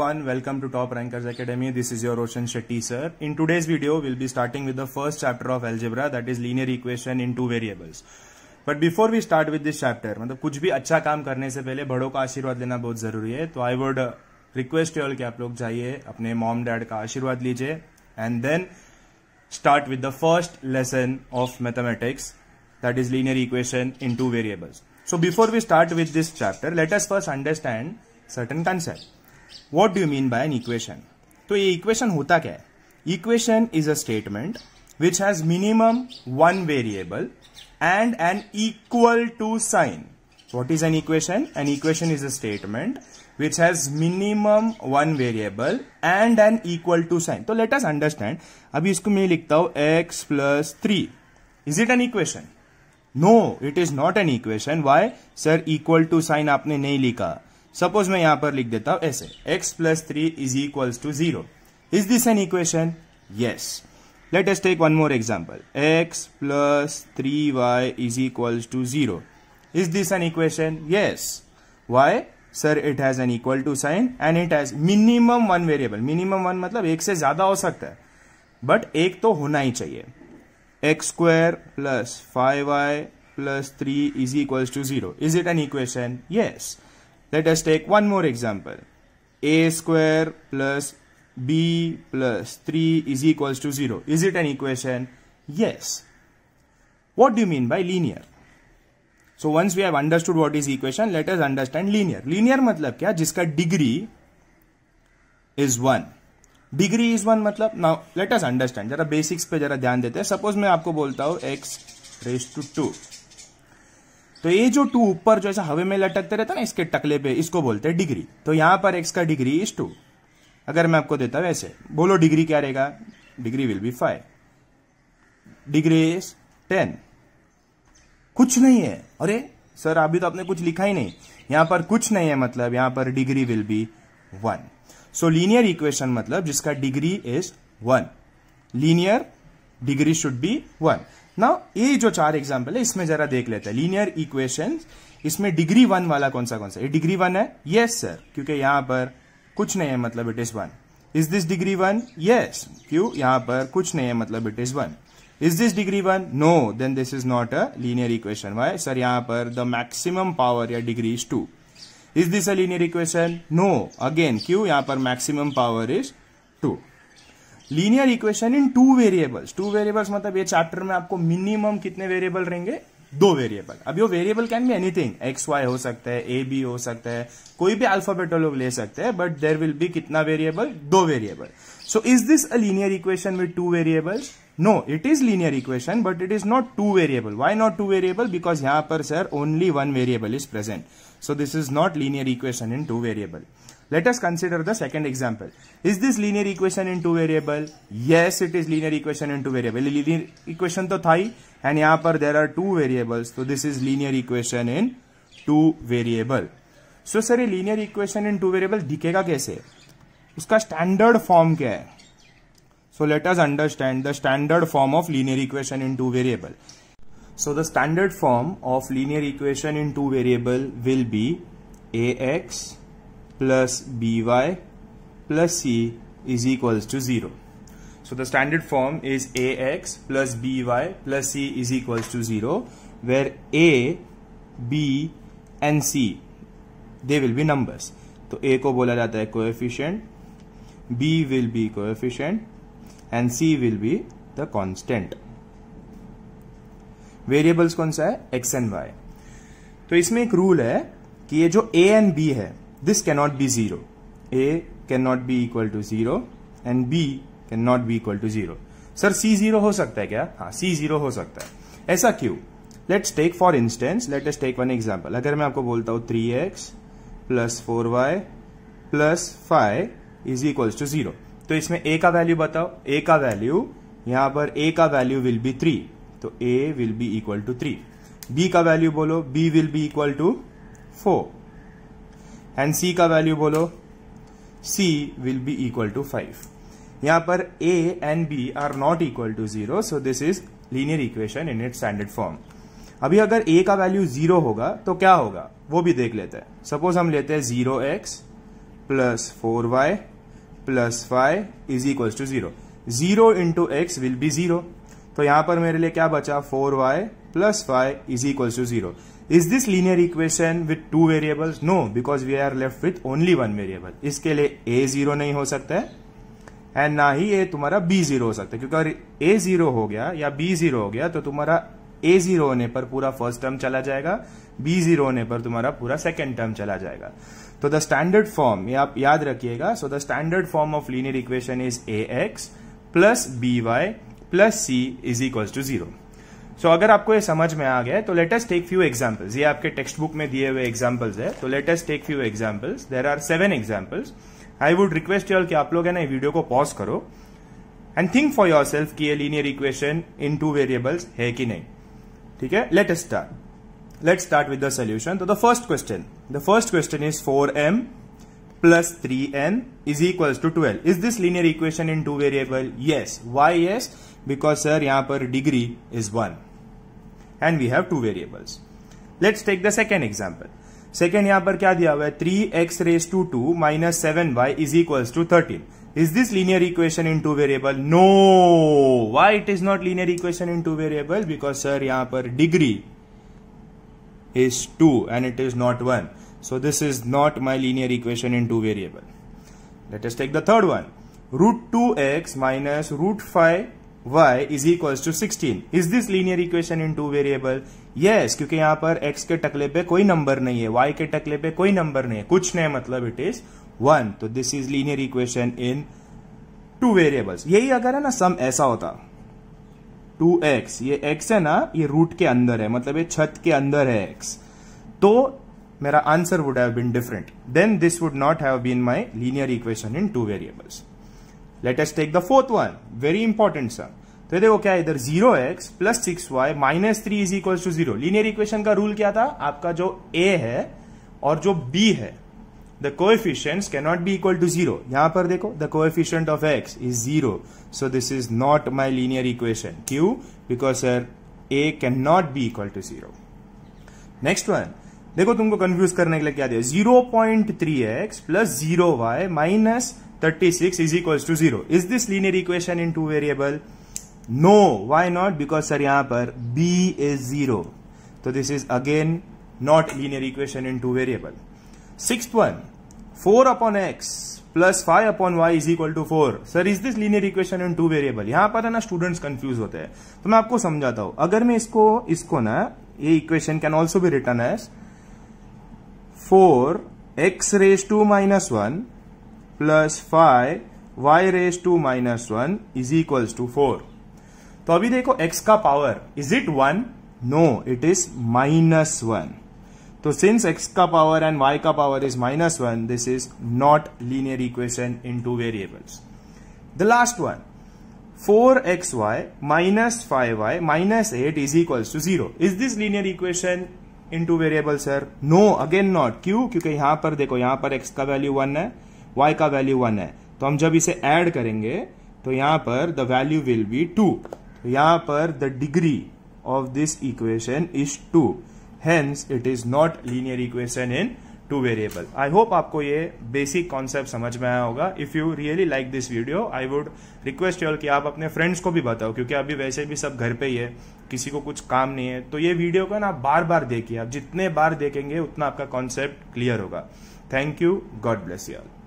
everyone, welcome to Top Rankers Academy. This is your Roshan Shetty sir. In today's video, we'll be starting with the first chapter of algebra that is linear equation in two variables. But before we start with this chapter मतलब कुछ भी अच्छा काम करने से पहले बड़ों का आशीर्वाद लेना बहुत जरूरी है तो I would request you all कि आप लोग जाइए अपने मॉम डैड का आशीर्वाद लीजिए and then start with the first lesson of mathematics that is linear equation in two variables so before we start with this chapter let us first understand certain concept what do mean by an equation तो ये equation होता क्या है equation is a statement which has minimum one variable and an equal to sign what is an equation an equation is a statement which has minimum one variable and an equal to sign तो let us understand अभी इसको मैं लिखता हूं x plus three is it an equation no it is not an equation why sir equal to sign आपने नहीं लिखा suppose मैं यहां पर लिख देता हूं ऐसे x plus three is equal to zero is this an equation yes let S take one more example x plus three y is equal to zero is this an equation yes why sir it has an equal to sign and it has minimum one variable minimum one मतलब एक से ज्यादा हो सकता है but एक तो होना ही चाहिए x square plus five y plus three is equal to zero is it an equation yes Let us take one more example. a square plus b plus 3 is equals to 0. Is it an equation? Yes. What do you mean by linear? So once we have understood what is equation, let us understand linear. Linear matlab kya jiska degree is 1. Degree is 1 मतलब now let us understand. जरा basics पे जरा ध्यान देते हैं. Suppose मैं आपको बोलता हूँ x raised to 2. तो ये जो टू ऊपर जो ऐसा हवे में लटकते रहता ना इसके टकले पे इसको बोलते हैं डिग्री तो यहां पर एक्स का डिग्री इज टू अगर मैं आपको देता वैसे बोलो डिग्री क्या रहेगा degree will be five degree is ten कुछ नहीं है अरे सर अभी तो आपने कुछ लिखा ही नहीं यहां पर कुछ नहीं है मतलब यहां पर degree will be one so linear equation मतलब जिसका degree is one linear degree should be one ना ये जो चार एग्जाम्पल है इसमें जरा देख लेते हैं लीनियर इक्वेशन इसमें डिग्री वन वाला कौन सा कौन सा ये डिग्री वन है यस सर क्योंकि यहां पर कुछ नहीं है मतलब it is one is this degree one yes क्यू यहां पर कुछ नहीं है मतलब it is one is this degree one no then this is not a linear equation why sir यहां पर द मैक्सिमम पावर या degree is two is this a linear equation no again क्यू यहां पर maximum power is two linear equation in two variables two variables मतलब ये chapter में आपको मिनिमम कितने वेरिएबल रहेंगे दो वेरिएबल अब यो variable can be anything x y हो सकता है ए बी हो सकता है कोई भी अल्फाबेटो लोग ले सकते हैं बट देर विल बी कितना वेरिएबल दो variable so is this a linear equation with two variables no it is linear equation but it is not two variable why not two variable because यहां पर sir only one variable is present so this is not linear equation in two variable Let us consider the second example. Is this linear equation in two variable? Yes, it is linear equation in two variable. Linear equation to था ही and यहाँ par there are two variables. So this is linear equation in two variable. So sir ये linear equation in two variable dikhega kaise uska standard form kya hai So let us understand the standard form of linear equation in two variable. So the standard form of linear equation in two variable will be ax plus by plus c is equals to zero. So the standard form is ax plus by plus c is equals to zero, where a, b and c they will be numbers. तो a को बोला जाता है coefficient, b will be coefficient and c will be the constant. Variables कौन सा है x and y. तो इसमें एक रूल है कि ये जो a एंड b है this cannot be 0 a cannot be equal to 0 and b cannot be equal to 0 sir c zero हो सकता है क्या हाँ सी जीरो हो सकता है ऐसा क्यों let's take for instance late S take one example अगर मैं आपको बोलता हूं three x plus four y plus five is equal to zero तो इसमें a का वैल्यू बताओ a का वैल्यू यहां पर a का वैल्यू विल बी थ्री तो a will be equal to three b का वैल्यू बोलो b will be equal to four and c का वैल्यू बोलो c will be equal to five यहां पर a and b are not equal to zero so this is linear equation in it standard form अभी अगर ए का value zero होगा तो क्या होगा वो भी देख लेते हैं सपोज हम लेते हैं zero x plus four y plus five is equal to zero zero into x will be zero तो यहां पर मेरे लिए क्या बचा four y plus five is equal to zero is this linear equation with two variables no because we are left with only one variable इसके लिए ए zero नहीं हो सकता है एंड ना ही ये तुम्हारा बी जीरो हो सकता है क्योंकि अगर ए जीरो हो गया या बी जीरो हो गया तो तुम्हारा ए जीरो होने पर पूरा फर्स्ट टर्म चला जाएगा बी जीरो होने पर तुम्हारा पूरा सेकेंड टर्म चला जाएगा तो द स्टैंडर्ड फॉर्म ये आप याद रखिएगा so the standard form of linear equation is a x plus b y plus c is equals to zero so so, अगर आपको ये समझ में आ गया तो लेटेस्ट टेक फ्यू एग्जाम्पल्स ये आपके टेक्स्ट बुक में दिए हुए एग्जाम्पल्स है तो let's take few examples there are seven examples I would request your कि आप लोग है ना वीडियो को पॉज करो and think for yourself की ये linear equation in two variables है कि नहीं ठीक है let start let start with the solution तो the first question the first question is four m plus three n is equal to twelve is this linear equation in two variable yes why yes because sir यहां पर degree is one and we have two variables. Let's take the second example. Second yahan par kya 3x raised to 2 minus 7y is equals to 13. Is this linear equation in two variables? No. Why it is not linear equation in two variables? Because sir, yahan degree is 2 and it is not 1. So this is not my linear equation in two variables. Let us take the third one. Root 2x minus root 5 y is equals to sixteen is this linear equation in two variable Yes, क्योंकि यहां पर x के टकले पे कोई number नहीं है y के टकले पे कोई नंबर नहीं है कुछ नहीं मतलब इट इज वन तो this is linear equation in two variables यही अगर है ना सम ऐसा होता टू एक्स ये x है ना ये रूट के अंदर है मतलब ये छत के अंदर है x तो मेरा answer would have been different then this would not have been my linear equation in two variables late S take the fourth one very important sir तो देखो क्या इधर zero x plus six y minus three is equal to zero linear equation का rule क्या था आपका जो ए है और जो बी है the coefficient can not be equal to zero यहां पर देखो the coefficient of x is zero so this is not my linear equation क्यू because sir a can not be equal to zero next one देखो तुमको confuse करने के लिए क्या दिया zero point three x plus zero y minus 36 is equals to 0. Is this linear equation in two variable? No. Why not? Because sir यहाँ पर b is 0. तो this is again not linear equation in two variable. Sixth one, 4 upon x plus five upon y is equal to four sir is this linear equation in two variable यहां पर है ना students confuse होते हैं तो मैं आपको समझाता हूं अगर मैं इसको इसको ना ये इक्वेशन कैन ऑल्सो भी written as four x raise to minus one plus five y raise to minus one is equals to four तो अभी देखो x का power is it one no it is minus one तो since x का power and y का power is minus one this is not linear equation in two variables the last one four x y minus five Y minus eight is equals to zero is this linear equation in two variable sir no again not क्यू क्योंकि यहां पर देखो यहां पर x का value one है y का वैल्यू वन है तो हम जब इसे ऐड करेंगे तो यहां पर the value will be two यहां पर the degree of this equation is two hence it is not linear equation in two variable I hope आपको ये बेसिक कॉन्सेप्ट समझ में आया होगा if you really like this video I would request your कि आप अपने फ्रेंड्स को भी बताओ क्योंकि अभी वैसे भी सब घर पे ही है किसी को कुछ काम नहीं है तो ये वीडियो को ना बार बार देखिए आप जितने बार देखेंगे उतना आपका कॉन्सेप्ट क्लियर होगा thank you God bless you